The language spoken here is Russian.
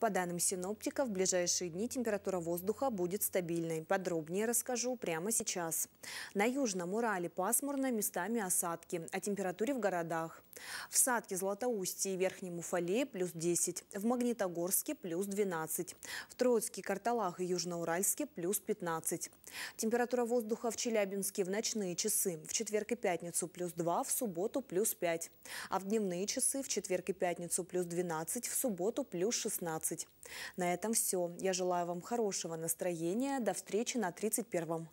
По данным синоптиков, в ближайшие дни температура воздуха будет стабильной. Подробнее расскажу прямо сейчас. На Южном Урале пасмурно, местами осадки. О температуре в городах. В Садке, Златоусте и Верхнем Уфале плюс 10. В Магнитогорске плюс 12. В Троицке, Карталах и Южноуральске плюс 15. Температура воздуха в Челябинске в ночные часы. В четверг и пятницу плюс 2, в субботу плюс 5. А в дневные часы в четверг и пятницу плюс 12, в субботу плюс 16. На этом все. Я желаю вам хорошего настроения. До встречи на 31